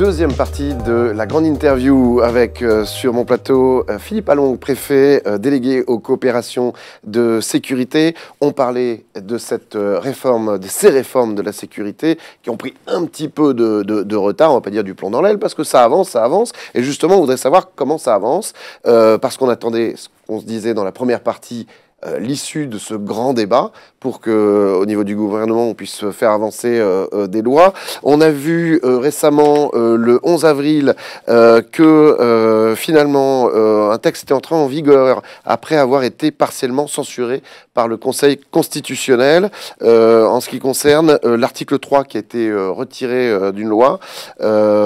deuxième partie de la grande interview avec euh, sur mon plateau euh, Philippe Allong, préfet euh, délégué aux coopérations de sécurité. On parlait de cette réforme, de ces réformes de la sécurité qui ont pris un petit peu de, retard, on va pas dire du plomb dans l'aile, parce que ça avance, ça avance. Et justement, on voudrait savoir comment ça avance, parce qu'on attendait ce qu'on se disait dans la première partie euh, l'issue de ce grand débat pour que, euh, au niveau du gouvernement, on puisse faire avancer euh, des lois. On a vu récemment, le 11 avril, que finalement un texte était entré en vigueur après avoir été partiellement censuré par le Conseil constitutionnel en ce qui concerne l'article 3 qui a été retiré d'une loi,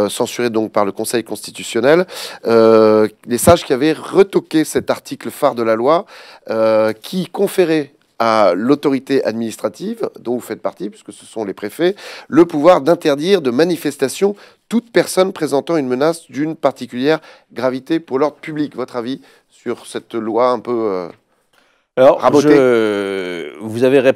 censuré donc par le Conseil constitutionnel. les sages qui avaient retoqué cet article phare de la loi qui conférait à l'autorité administrative, dont vous faites partie, puisque ce sont les préfets, le pouvoir d'interdire de manifestation toute personne présentant une menace d'une particulière gravité pour l'ordre public. Votre avis sur cette loi un peu... Euh, alors, vous avez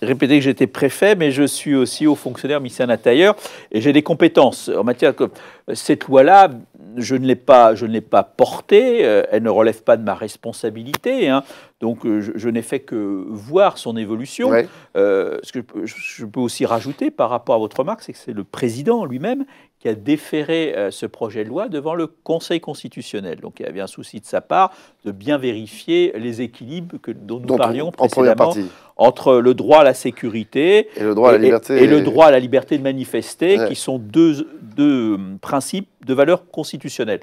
répété que j'étais préfet, mais je suis aussi haut fonctionnaire missionnaire tailleur, et j'ai des compétences en matière que cette loi-là je ne l'ai pas, je ne pas portée. Euh, elle ne relève pas de ma responsabilité. Hein. Donc, euh, je, n'ai fait que voir son évolution. Euh, ce que je peux aussi rajouter par rapport à votre remarque, c'est que c'est le président lui-même qui a déféré ce projet de loi devant le Conseil constitutionnel. Donc, il y avait un souci de sa part de bien vérifier les équilibres que, dont nous parlions précédemment entre le droit à la sécurité et le droit à la liberté, de manifester, qui sont deux de euh, principes, de valeurs constitutionnelles.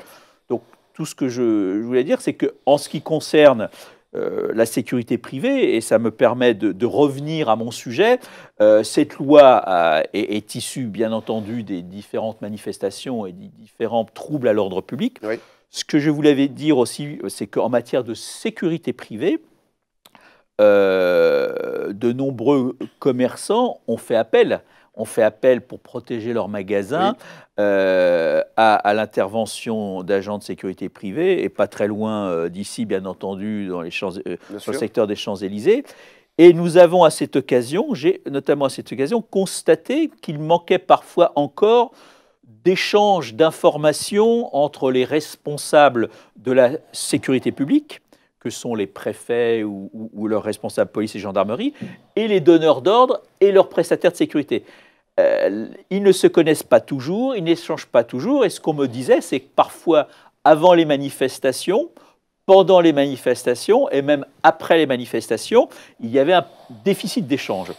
Donc tout ce que je, voulais dire, c'est qu'en ce qui concerne euh, la sécurité privée, et ça me permet de, revenir à mon sujet. Euh, cette loi est, issue, bien entendu, des différentes manifestations et des différents troubles à l'ordre public. Ce que je voulais dire aussi, c'est qu'en matière de sécurité privée, de nombreux commerçants ont fait appel ont fait appel pour protéger leurs magasins euh, à, l'intervention d'agents de sécurité privée, et pas très loin euh, d'ici, bien entendu, dans, les champs, euh, le secteur des Champs-Élysées. Et nous avons à cette occasion, j'ai notamment à cette occasion, constaté qu'il manquait parfois encore d'échanges d'informations entre les responsables de la sécurité publique, que sont les préfets ou leurs responsables police et gendarmerie, et les donneurs d'ordre et leurs prestataires de sécurité. Euh, ils ne se connaissent pas toujours, ils n'échangent pas toujours. Et ce qu'on me disait, c'est que parfois, avant les manifestations, pendant les manifestations et même après les manifestations, il y avait un déficit d'échange.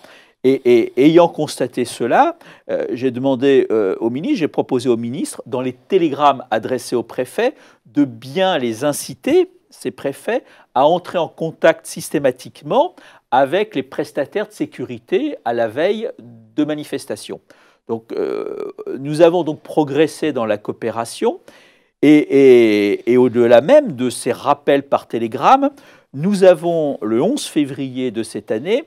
Et, ayant constaté cela, euh, j'ai demandé euh, au ministre, j'ai proposé au ministre, dans les télégrammes adressés aux préfets, de bien les inciter, ces préfets, à entrer en contact systématiquement avec les prestataires de sécurité à la veille de manifestations. Donc, euh, nous avons donc progressé dans la coopération et, au-delà même de ces rappels par télégramme, nous avons, le 11 février de cette année,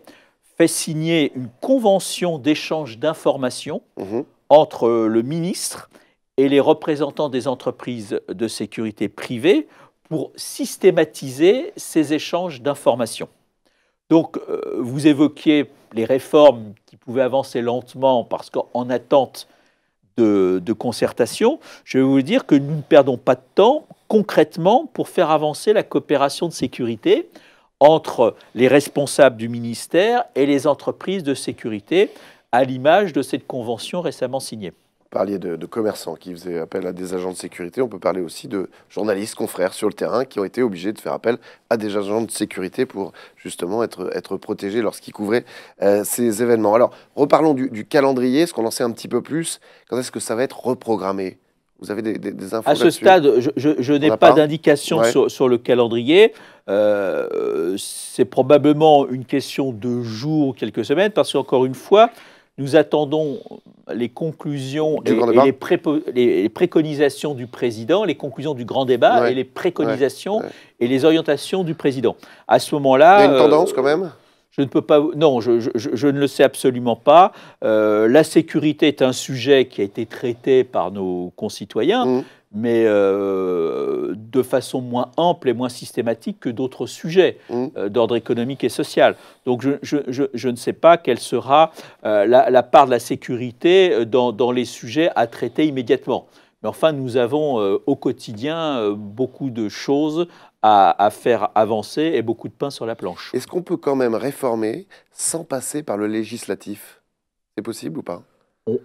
fait signer une convention d'échange d'informations mmh. entre le ministre et les représentants des entreprises de sécurité privée pour systématiser ces échanges d'informations. Donc, euh, vous évoquiez les réformes qui pouvaient avancer lentement parce qu'en attente de, de, concertation. Je vais vous dire que nous ne perdons pas de temps concrètement pour faire avancer la coopération de sécurité entre les responsables du ministère et les entreprises de sécurité, à l'image de cette convention récemment signée. Parler de, commerçants qui faisaient appel à des agents de sécurité. On peut parler aussi de journalistes, confrères sur le terrain qui ont été obligés de faire appel à des agents de sécurité pour justement être, être protégés lorsqu'ils couvraient euh, ces événements. Alors, reparlons du, calendrier, ce qu'on en sait un petit peu plus. Quand est-ce que ça va être reprogrammé vous avez des, des, infos À ce stade, je, n'ai pas, d'indication sur, le calendrier. Euh, c'est probablement une question de jours quelques semaines, parce qu'encore une fois, nous attendons les conclusions et, les, préconisations du président, les conclusions du grand débat et les préconisations et les orientations du président. À ce moment-là. Il y a une euh, tendance quand même je ne peux pas. Non, je, ne le sais absolument pas. Euh, la sécurité est un sujet qui a été traité par nos concitoyens, mm. mais euh, de façon moins ample et moins systématique que d'autres sujets mm. euh, d'ordre économique et social. Donc, je, ne sais pas quelle sera la, part de la sécurité dans, les sujets à traiter immédiatement. Mais enfin, nous avons au quotidien beaucoup de choses à, faire avancer et beaucoup de pain sur la planche. Est-ce qu'on peut quand même réformer sans passer par le législatif C'est possible ou pas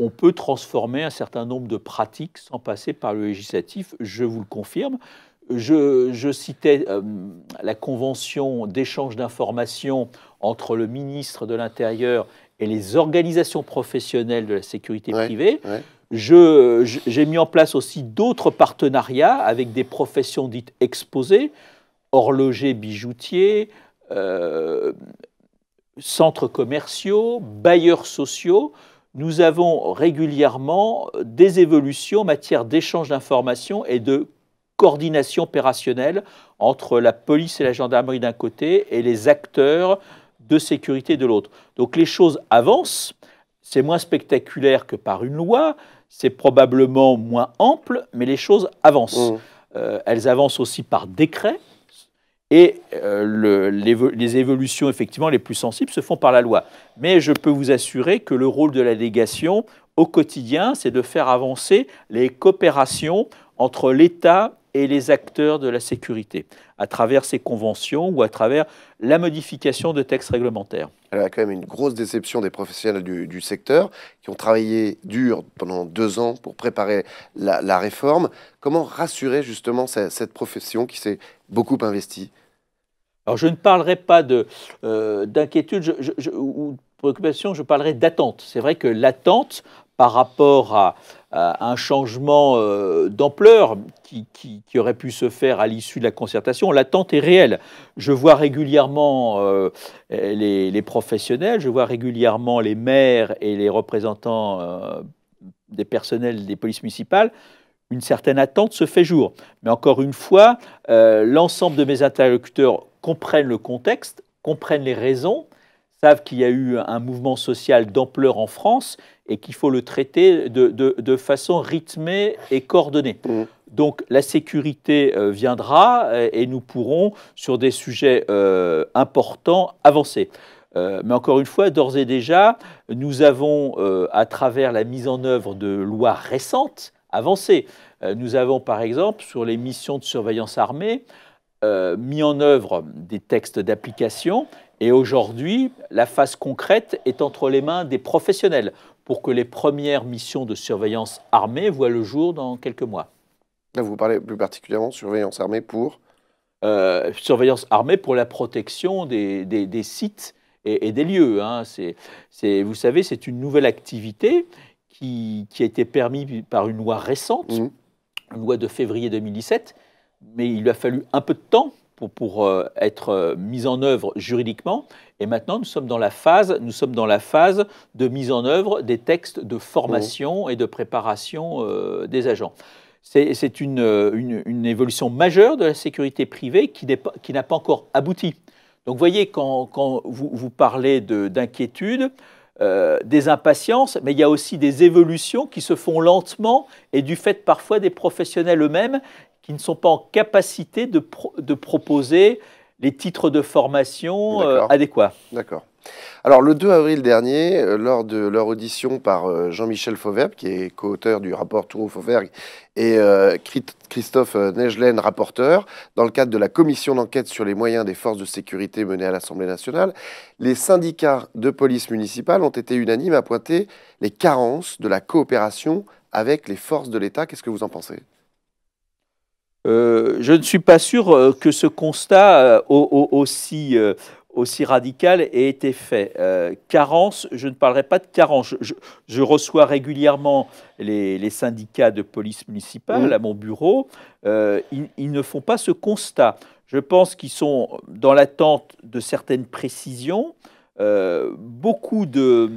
on, peut transformer un certain nombre de pratiques sans passer par le législatif, je vous le confirme. Je, citais euh, la convention d'échange d'informations entre le ministre de l'Intérieur et les organisations professionnelles de la sécurité privée. J'ai mis en place aussi d'autres partenariats avec des professions dites exposées, horlogers, bijoutiers, euh, centres commerciaux, bailleurs sociaux. Nous avons régulièrement des évolutions en matière d'échange d'informations et de coordination opérationnelle entre la police et la gendarmerie d'un côté et les acteurs de sécurité de l'autre. Donc les choses avancent, c'est moins spectaculaire que par une loi, c'est probablement moins ample, mais les choses avancent. Mmh. Euh, elles avancent aussi par décret, et euh, les évolutions effectivement les plus sensibles se font par la loi. Mais je peux vous assurer que le rôle de la délégation au quotidien, c'est de faire avancer les coopérations entre l'État et les acteurs de la sécurité, à travers ces conventions ou à travers la modification de textes réglementaires. Alors, il y a quand même une grosse déception des professionnels du, secteur qui ont travaillé dur pendant deux ans pour préparer la, réforme. Comment rassurer justement cette, profession qui s'est beaucoup investie alors je ne parlerai pas euh, d'inquiétude ou de préoccupation, je parlerai d'attente. C'est vrai que l'attente par rapport à euh, un changement euh, d'ampleur qui, aurait pu se faire à l'issue de la concertation. L'attente est réelle. Je vois régulièrement euh, les, professionnels, je vois régulièrement les maires et les représentants des personnels des polices municipales. Une certaine attente se fait jour. Mais encore une fois, l'ensemble de mes interlocuteurs comprennent le contexte, comprennent les raisons savent qu'il y a eu un mouvement social d'ampleur en France et qu'il faut le traiter de, façon rythmée et coordonnée. Mmh. Donc la sécurité euh, viendra et, nous pourrons, sur des sujets euh, importants, avancer. Euh, mais encore une fois, d'ores et déjà, nous avons, à travers la mise en œuvre de lois récentes, avancé. nous avons, par exemple, sur les missions de surveillance armée, mis en œuvre des textes d'application et aujourd'hui, la phase concrète est entre les mains des professionnels pour que les premières missions de surveillance armée voient le jour dans quelques mois. Là, vous parlez plus particulièrement surveillance armée pour euh, Surveillance armée pour la protection des, des, sites et, des lieux. Hein. vous savez, c'est une nouvelle activité qui, qui, a été permise par une loi récente, mmh. une loi de février 2017, mais il lui a fallu un peu de temps pour, euh, être euh, mise en œuvre juridiquement. Et maintenant, nous sommes dans la phase, nous sommes dans la phase de mise en œuvre des textes de formation oh. et de préparation euh, des agents. C'est une, une, une, évolution majeure de la sécurité privée qui n'a pas encore abouti. Donc, vous voyez, quand, quand vous, vous, parlez d'inquiétude, des impatiences, mais il y a aussi des évolutions qui se font lentement et du fait parfois des professionnels eux-mêmes qui ne sont pas en capacité de, proposer les titres de formation euh, adéquats. D'accord. Alors, le 2 avril dernier, euh, lors de leur audition par euh, Jean-Michel Fauvergue, qui est co-auteur du rapport Tourou fauvergue et Christophe Neigelen, rapporteur, dans le cadre de la commission d'enquête sur les moyens des forces de sécurité menée à l'Assemblée nationale, les syndicats de police municipale ont été unanimes à pointer les carences de la coopération avec les forces de l'État. Qu'est-ce que vous en pensez euh, je ne suis pas sûr euh, que ce constat euh, aussi, aussi radical ait été fait. carence, je ne parlerai pas de carence. Je, reçois régulièrement les, syndicats de police municipale à mon bureau. ils, ne font pas ce constat. Je pense qu'ils sont dans l'attente de certaines précisions. beaucoup de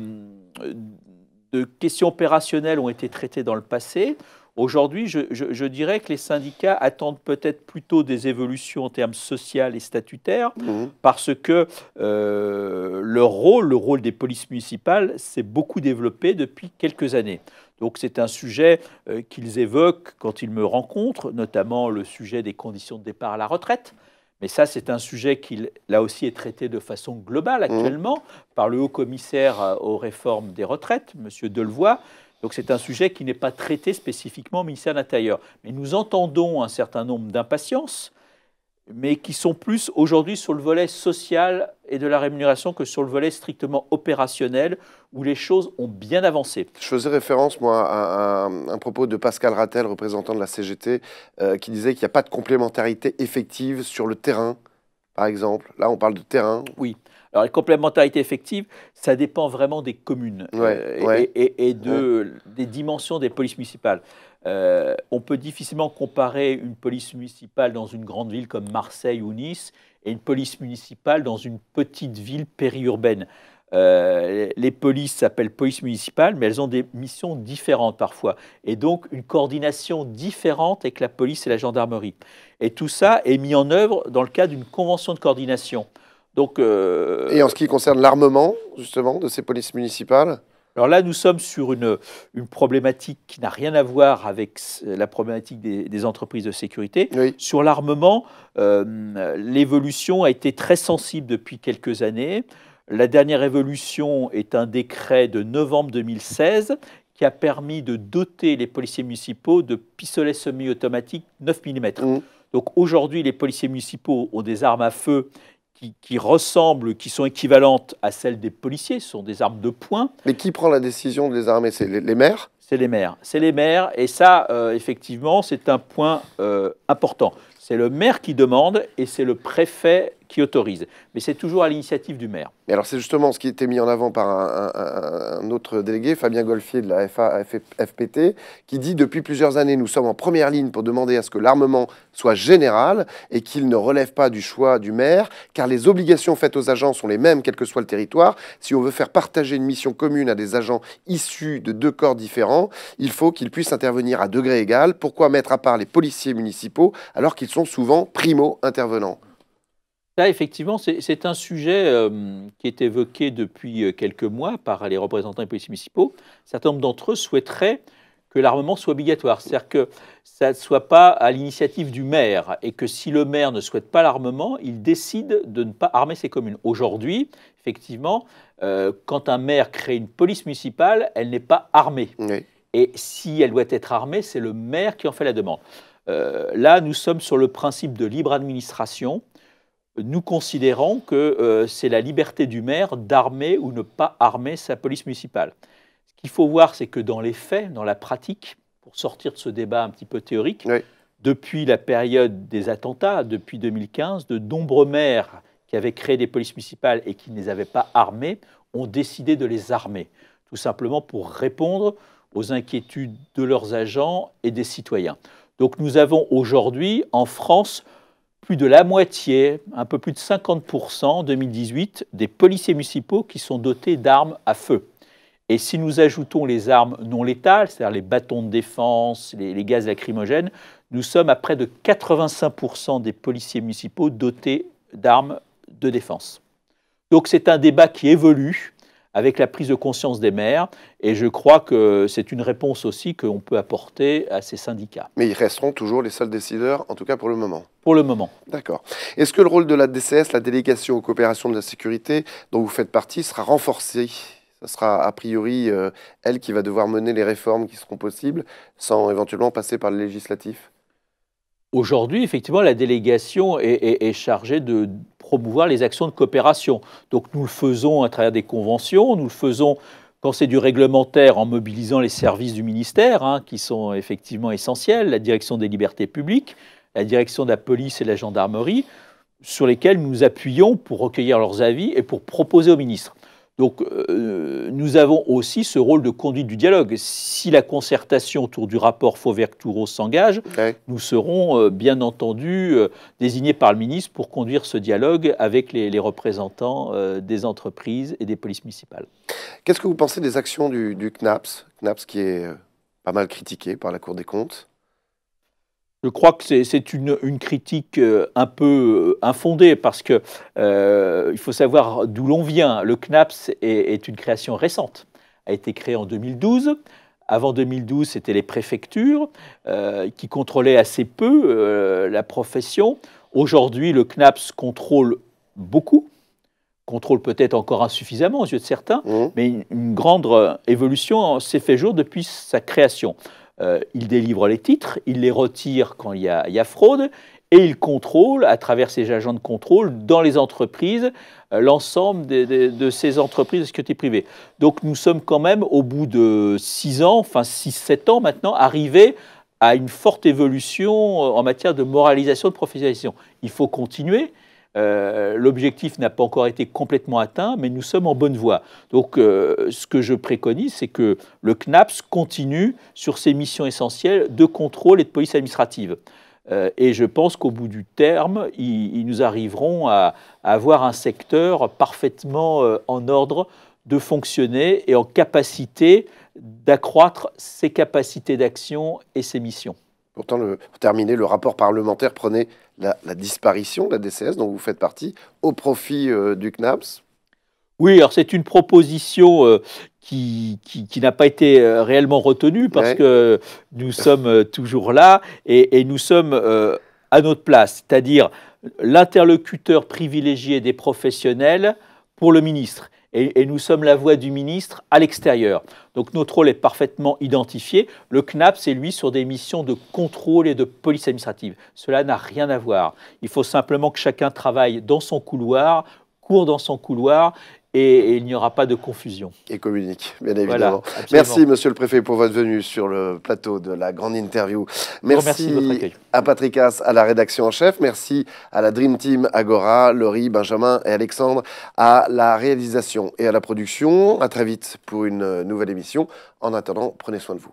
de questions opérationnelles ont été traitées dans le passé. Aujourd'hui, je, dirais que les syndicats attendent peut-être plutôt des évolutions en termes sociaux et statutaires, mmh. parce que euh, leur rôle, le rôle des polices municipales, s'est beaucoup développé depuis quelques années. Donc c'est un sujet euh, qu'ils évoquent quand ils me rencontrent, notamment le sujet des conditions de départ à la retraite. Mais ça, c'est un sujet qui, là aussi, est traité de façon globale mmh. actuellement par le haut commissaire euh, aux réformes des retraites, M. Delevoye. Donc c'est un sujet qui n'est pas traité spécifiquement au ministère de l'Intérieur. Mais nous entendons un certain nombre d'impatience mais qui sont plus aujourd'hui sur le volet social et de la rémunération que sur le volet strictement opérationnel, où les choses ont bien avancé. Je faisais référence, moi, à un, propos de Pascal Rattel, représentant de la CGT, euh, qui disait qu'il n'y a pas de complémentarité effective sur le terrain, par exemple. Là, on parle de terrain. Oui. Alors, la complémentarité effective, ça dépend vraiment des communes euh, Et, des dimensions des polices municipales. Euh, on peut difficilement comparer une police municipale dans une grande ville comme Marseille ou Nice et une police municipale dans une petite ville périurbaine. Euh, les polices s'appellent police municipale, mais elles ont des missions différentes parfois, et donc une coordination différente avec la police et la gendarmerie. Et tout ça est mis en œuvre dans le cadre d'une convention de coordination. Donc, euh, et en ce qui concerne l'armement, justement, de ces polices municipales alors là, nous sommes sur une, problématique qui n'a rien à voir avec la problématique des, entreprises de sécurité. Sur l'armement, euh, l'évolution a été très sensible depuis quelques années. La dernière évolution est un décret de novembre 2016 qui a permis de doter les policiers municipaux de pistolets semi-automatiques 9 mm. Donc aujourd'hui, les policiers municipaux ont des armes à feu qui, ressemblent, qui sont équivalentes à celles des policiers, ce sont des armes de poing. Mais qui prend la décision de les armer C'est les, maires C'est les maires. C'est les maires. Et ça, euh, effectivement, c'est un point euh, important. C'est le maire qui demande et c'est le préfet qui autorise. Mais c'est toujours à l'initiative du maire. Et alors c'est justement ce qui était mis en avant par un, autre délégué, Fabien Golfier de la FA, qui dit depuis plusieurs années nous sommes en première ligne pour demander à ce que l'armement soit général et qu'il ne relève pas du choix du maire, car les obligations faites aux agents sont les mêmes quel que soit le territoire. Si on veut faire partager une mission commune à des agents issus de deux corps différents, il faut qu'ils puissent intervenir à degré égal. Pourquoi mettre à part les policiers municipaux alors qu'ils sont souvent primo intervenants ça, effectivement, c'est un sujet euh, qui est évoqué depuis euh, quelques mois par les représentants des policiers municipaux. Certains d'entre eux souhaiteraient que l'armement soit obligatoire, c'est-à-dire que ça ne soit pas à l'initiative du maire et que si le maire ne souhaite pas l'armement, il décide de ne pas armer ses communes. Aujourd'hui, effectivement, euh, quand un maire crée une police municipale, elle n'est pas armée. Et si elle doit être armée, c'est le maire qui en fait la demande. là, nous sommes sur le principe de libre administration nous considérons que euh, c'est la liberté du maire d'armer ou ne pas armer sa police municipale. Ce qu'il faut voir, c'est que dans les faits, dans la pratique, pour sortir de ce débat un petit peu théorique, depuis la période des attentats, depuis 2015, de nombreux maires qui avaient créé des polices municipales et qui ne les avaient pas armées ont décidé de les armer, tout simplement pour répondre aux inquiétudes de leurs agents et des citoyens. Donc nous avons aujourd'hui en France plus de la moitié, un peu plus de 50% en 2018, des policiers municipaux qui sont dotés d'armes à feu. Et si nous ajoutons les armes non létales, c'est-à-dire les bâtons de défense, les, gaz lacrymogènes, nous sommes à près de 85% des policiers municipaux dotés d'armes de défense. Donc c'est un débat qui évolue, avec la prise de conscience des maires. Et je crois que c'est une réponse aussi qu'on peut apporter à ces syndicats. Mais ils resteront toujours les seuls décideurs, en tout cas pour le moment. Pour le moment. D'accord. Est-ce que le rôle de la DCS, la délégation aux coopérations de la sécurité, dont vous faites partie, sera renforcé ce sera a priori euh, elle qui va devoir mener les réformes qui seront possibles sans éventuellement passer par le législatif Aujourd'hui, effectivement, la délégation est, est chargée de, promouvoir les actions de coopération. Donc nous le faisons à travers des conventions, nous le faisons quand c'est du réglementaire en mobilisant les services du ministère, hein, qui sont effectivement essentiels, la direction des libertés publiques, la direction de la police et la gendarmerie, sur lesquels nous nous appuyons pour recueillir leurs avis et pour proposer aux ministres. Donc euh, nous avons aussi ce rôle de conduite du dialogue. Si la concertation autour du rapport Fauvert-Toureau s'engage, nous serons euh, bien entendu euh, désignés par le ministre pour conduire ce dialogue avec les, représentants des entreprises et des polices municipales. Qu'est-ce que vous pensez des actions du, du CNAPS CNAPS qui est pas mal critiqué par la Cour des comptes je crois que c'est une, critique euh, un peu euh, infondée parce que euh, il faut savoir d'où l'on vient. Le CNAPS est, une création récente, a été créé en 2012. Avant 2012, c'était les préfectures qui contrôlaient assez peu la profession. Aujourd'hui, le CNAPS contrôle beaucoup, contrôle peut-être encore insuffisamment aux yeux de certains, mmh. mais une, une grande évolution s'est fait jour depuis sa création. Euh, il délivre les titres, il les retire quand il y, a, fraude, et il contrôle, à travers ses agents de contrôle, dans les entreprises, euh, l'ensemble de, ces entreprises de sécurité privée. Donc nous sommes quand même, au bout de 6 ans, enfin 6-7 ans maintenant, arrivés à une forte évolution euh, en matière de moralisation de professionnalisation. Il faut continuer, euh, l'objectif n'a pas encore été complètement atteint, mais nous sommes en bonne voie. Donc, euh, ce que je préconise, c'est que le CNAPS continue sur ses missions essentielles de contrôle et de police administrative. Euh, et je pense qu'au bout du terme, ils, nous arriverons à, avoir un secteur parfaitement en ordre de fonctionner et en capacité d'accroître ses capacités d'action et ses missions. Pourtant, le, pour terminer, le rapport parlementaire prenait la, disparition de la DCS, dont vous faites partie, au profit euh, du CNAPS Oui, alors c'est une proposition euh, qui, qui, n'a pas été euh, réellement retenue parce que nous sommes toujours là et nous sommes à notre place, c'est-à-dire l'interlocuteur privilégié des professionnels pour le ministre et, nous sommes la voix du ministre à l'extérieur. Donc notre rôle est parfaitement identifié. Le CNAP, c'est lui sur des missions de contrôle et de police administrative. Cela n'a rien à voir. Il faut simplement que chacun travaille dans son couloir, court dans son couloir et, il n'y aura pas de confusion. Et communique, bien évidemment. Merci, monsieur le préfet, pour votre venue sur le plateau de la grande interview. Merci, à Patrick Haas, à la rédaction en chef. Merci à la Dream Team Agora, Laurie, Benjamin et Alexandre, à la réalisation et à la production. À très vite pour une nouvelle émission. En attendant, prenez soin de vous.